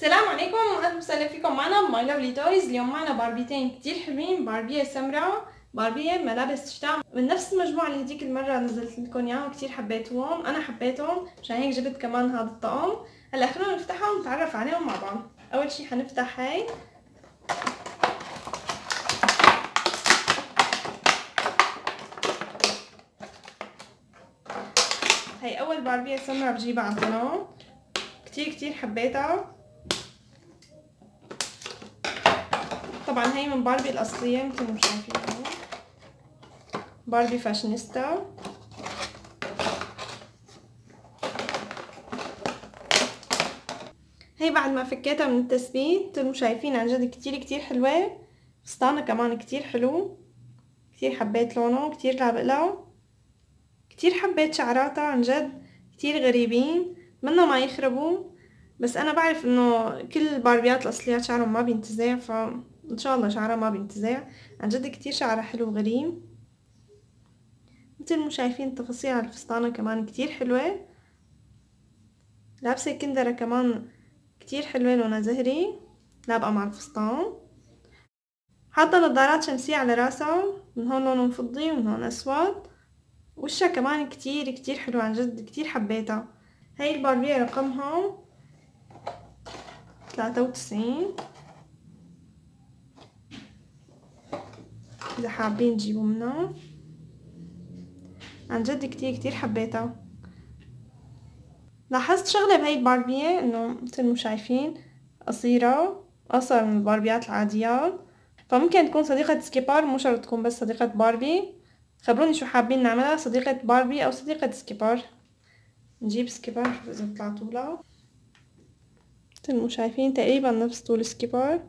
السلام عليكم واهلا وسهلا فيكم معنا ماي لافلي تويز اليوم معنا باربيتين كتير حلوين باربيه سمراء باربيه ملابس شتاء من نفس المجموعه اللي هديك المره نزلت لكم اياها كتير حبيتهم انا حبيتهم مشان هيك جبت كمان هذا الطقم هلا خلونا نفتحهم ونتعرف عليهم مع بعض اول شي حنفتح هاي هاي اول باربيه سمراء بجيبها على الطنون كتير كتير حبيتها طبعا هي من باربي الاصليه يمكن مش شايفينها باربي فاشنيستا هي بعد ما فكيتها من التثبيت انتم شايفين عن جد كتير كتير حلوه فستانها كمان كتير حلو كتير حبيت لونه كتير لابق له كتير حبيت شعراتها عن جد كتير غريبين منا ما يخربوا بس انا بعرف انه كل الباربيات الاصليات شعرهم ما بينتزع ف ان شاء الله شعرها ما بينتزع عن جد كتير شعرها حلو غريم مثل ما شايفين تفاصيل على الفستانة كمان كتير حلوة لابسة كندرة كمان كتير حلوة لونها زهري لابقة مع الفستان حاطة نظارات شمسية على راسها من هون لونهم فضي ومن هون اسود وشها كمان كتير كتير حلو عن جد كتير حبيتها هاي الباربية رقمها تلاتة وتسعين اذا حابين تجيبوا منه عن جد كتير كتير حبيتها لاحظت شغله بهي الباربيه انه مثل ما شايفين قصيره اقصر من الباربيات العاديات فممكن تكون صديقة سكيبار مو شرط تكون بس صديقة باربي خبروني شو حابين نعملها صديقة باربي او صديقة سكيبار نجيب سكيبار نشوف اذا طلع طولها مثل ما شايفين تقريبا نفس طول سكيبار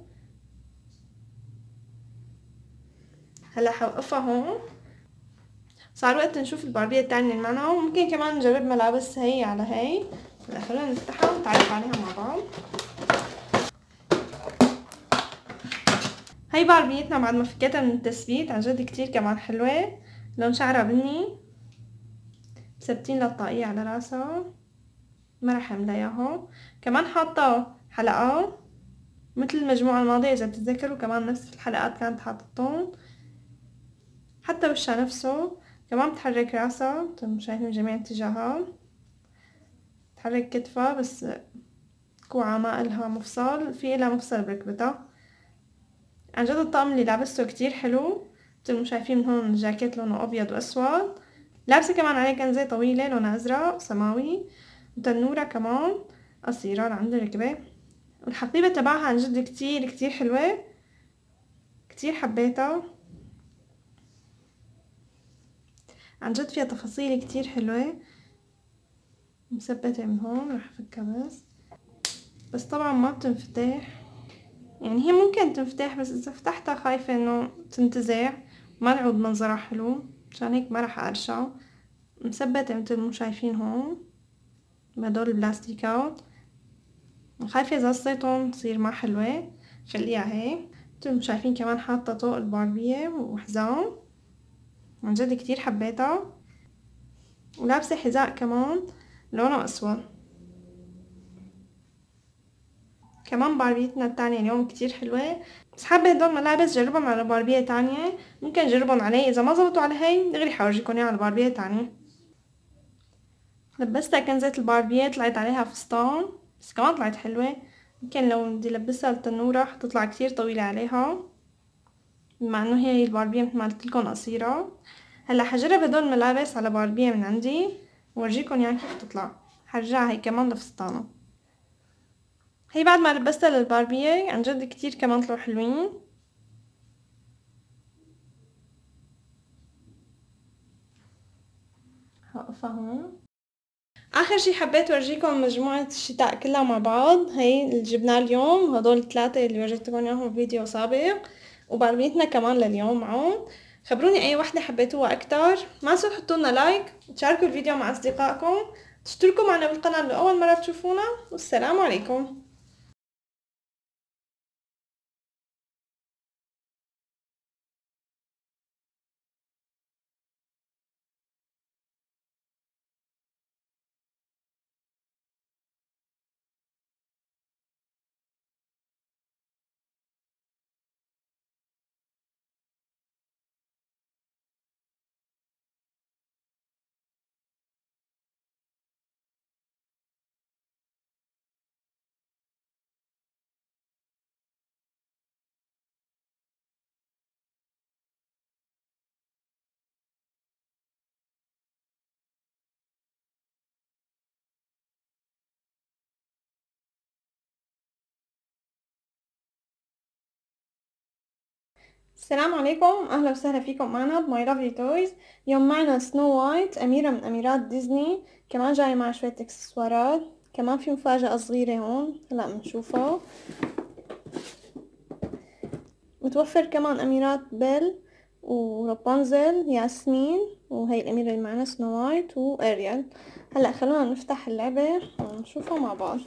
هلا حوقفها هون صار وقت نشوف الباربية التانية اللي معنا وممكن كمان نجرب ملابس هي على هي هلا خلونا نفتحها ونتعرف عليها مع بعض هاي باربيتنا بعد ما فكيتها من التثبيت عن جد كتير كمان حلوة لون شعرها بني مثبتين للطاقية على راسها ما رح املاها اياهم كمان حاطة حلقات مثل المجموعة الماضية اذا بتتذكروا كمان نفس الحلقات كانت حاطتهم حتى وشها نفسه كمان بتحرك راسها انتم شايفين جميع اتجاهها بتحرك كتفها بس كوعة ما إلها مفصل في إلها مفصل بركبتها عن جد الطقم اللي لابسته كتير حلو انتم شايفين من هون الجاكيت لونه أبيض وأسود لابسة كمان عليه كنزة طويلة لونها أزرق سماوي وتنورة كمان قصيرة لعند الركبة والحقيبة تبعها عن جد كتير كتير حلوة كتير حبيتها عن جد فيها تفاصيل كتير حلوة مثبتة من هون رح افكها بس بس طبعا ما بتنفتح يعني هي ممكن تنفتح بس اذا فتحتها خايفة انه تنتزع ما نعود منظرها حلو مشان هيك ما رح ارجعه مثبتة مثل ما شايفين هون بهدول البلاستيكات خايفة اذا قصيتهم تصير ما حلوة خليها هيك ما شايفين كمان حاطة طوق الباربية وحزام عن جد كتير حبيتها ولابسة حذاء كمان لونه أسود كمان باربيتنا التانية اليوم كتير حلوة بس حابة هدول الملابس جربهم على باربية تانية ممكن جربهم علي إذا ما زبطوا على هاي دغري حورجيكم اياها على باربية تانية لبستها كنزة الباربية طلعت عليها فستان بس كمان طلعت حلوة يمكن لو بدي لبسها التنورة حتطلع كتير طويلة عليها مع انه هي الباربية مثل ما قلتلكم قصيرة هلا حجرب هدول الملابس على باربية من عندي وورجيكم يعني كيف تطلع حرجع هي كمان لفستانة هي بعد ما لبستها للباربية عن جد كتير كمان طلعوا حلوين هقفها هون اخر شي حبيت ورجيكم مجموعه الشتاء كلها مع بعض هي اللي جبناه اليوم هدول الثلاثه اللي ورجيتكم اياهم بفيديو فيديو سابق وبرميتنا كمان لليوم معهم خبروني اي وحده حبيتوها اكتر ما تنسوا تحطوا لنا لايك تشاركوا الفيديو مع اصدقائكم تشتركوا معنا بالقناه لو اول مره تشوفونا والسلام عليكم السلام عليكم اهلا وسهلا فيكم معنا بماي لافلي تويز اليوم معنا سنو وايت اميره من اميرات ديزني كمان جاي مع شويه اكسسوارات كمان في مفاجاه صغيره هون هلا بنشوفها متوفر كمان اميرات بيل ورابنزل ياسمين وهي الاميره اللي معنا سنو وايت واريال هلا خلونا نفتح اللعبه ونشوفها مع بعض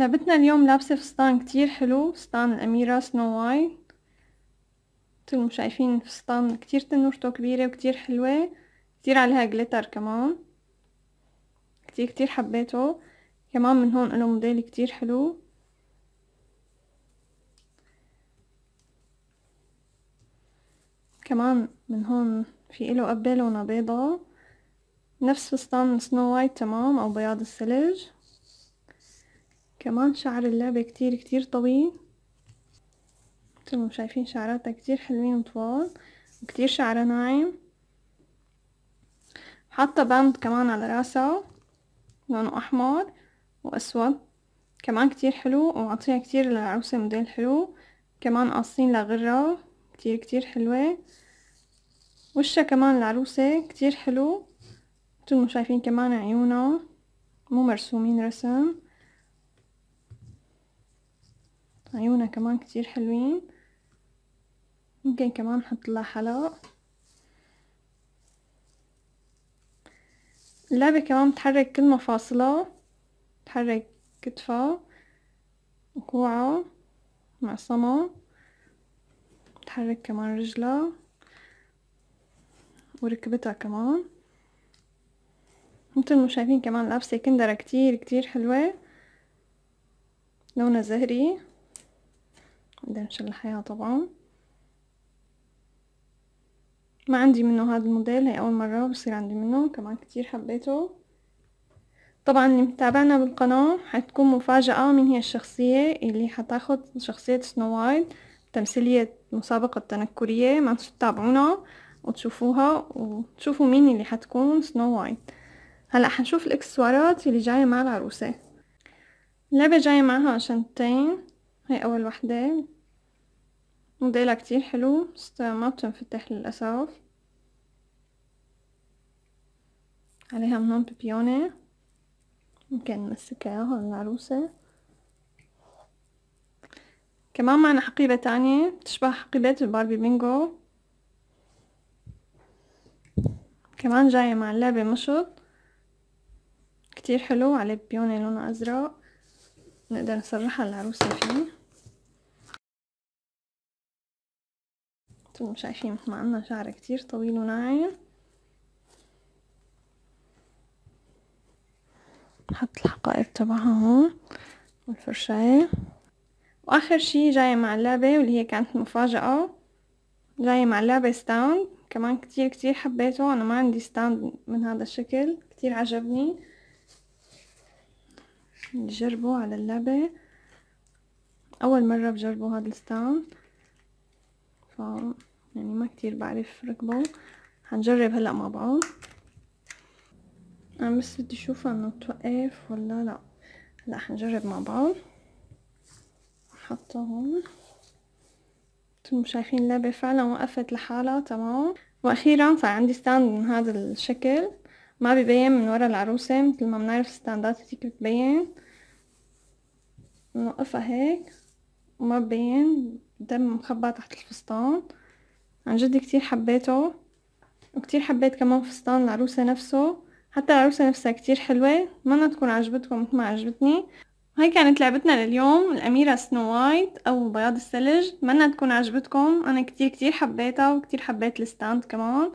لعبتنا اليوم لابسة فستان كتير حلو فستان الأميرة سنو وايت انتم شايفين فستان كتير تنورته كبيرة وكتير حلوة كتير عليها جليتر كمان كتير كتير حبيته كمان من هون له موديل كتير حلو كمان من هون في له قبة لونها بيضة نفس فستان سنو وايت تمام او بياض الثلج كمان شعر اللعبة كتير كتير طويل مثل ما شايفين شعراتها كتير حلوين وطوال وكتير شعرها ناعم حاطة بند كمان على راسها لونه أحمر وأسود كمان كتير حلو ومعطيها كتير للعروسة موديل حلو كمان قاصين لغرة كتير كتير حلوة وشها كمان العروسة كتير حلو مثل ما شايفين كمان عيونها مو مرسومين رسم عيونها كمان كتير حلوين ممكن كمان نحط لها حلق اللعبة كمان بتحرك كل مفاصلها بتحرك كتفها وكوعها معصمها بتحرك كمان رجلها وركبتها كمان مثل ما شايفين كمان لابسة كندرة كتير كتير حلوة لونها زهري قدامش الحياة طبعا ما عندي منه هذا الموديل هي اول مرة بصير عندي منه كمان كتير حبيته طبعا اللي متابعنا بالقناة حتكون مفاجأة من هي الشخصية اللي حتاخد شخصية سنو وايت تمثيلية مسابقة تنكرية ما تتابعونا وتشوفوها وتشوفوا مين اللي حتكون سنو وايت هلا حنشوف الاكسسوارات اللي جاية مع العروسة اللعبة جاية معها شنطتين هاي اول وحده موديلها كتير حلو بس ما بتنفتح للاسف عليها من هون بيبيونة ممكن نمسكها هون العروسة كمان معنا حقيبة تانية بتشبه حقيبة الباربي بينجو كمان جاية مع اللعبة مشط كتير حلو عليه بيونة لونها أزرق نقدر نسرحها العروسة فيه انتم مش عارفين احنا عندنا شعر كتير طويل وناعم نحط الحقائب تبعها هون والفرشاية واخر شي جاية مع اللعبة واللي هي كانت مفاجأة جاية مع اللعبة ستاند كمان كتير كتير حبيته انا ما عندي ستاند من هذا الشكل كتير عجبني نجربه على اللعبة اول مرة بجربه هذا الستاند ف يعني ما كتير بعرف ركبه هنجرب هلا مع بعض انا بس بدي اشوف انه توقف ولا لا هلا حنجرب مع بعض حطه هون انتم شايفين اللعبة فعلا وقفت لحالها تمام واخيرا صار عندي ستاند من هذا الشكل ما ببين من ورا العروسة مثل ما بنعرف ستاندات هيك بتبين نوقفها هيك وما ببين دم مخبى تحت الفستان عن جد كتير حبيته وكتير حبيت كمان فستان العروسة نفسه حتى العروسة نفسها كتير حلوة اتمنى تكون عجبتكم مثل ما عجبتني هاي كانت لعبتنا لليوم الأميرة سنو وايت أو بياض الثلج اتمنى تكون عجبتكم أنا كتير كتير حبيتها وكتير حبيت الستاند كمان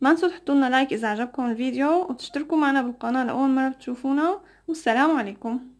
ما تنسوا تحطوا لنا لايك إذا عجبكم الفيديو وتشتركوا معنا بالقناة لأول مرة بتشوفونا والسلام عليكم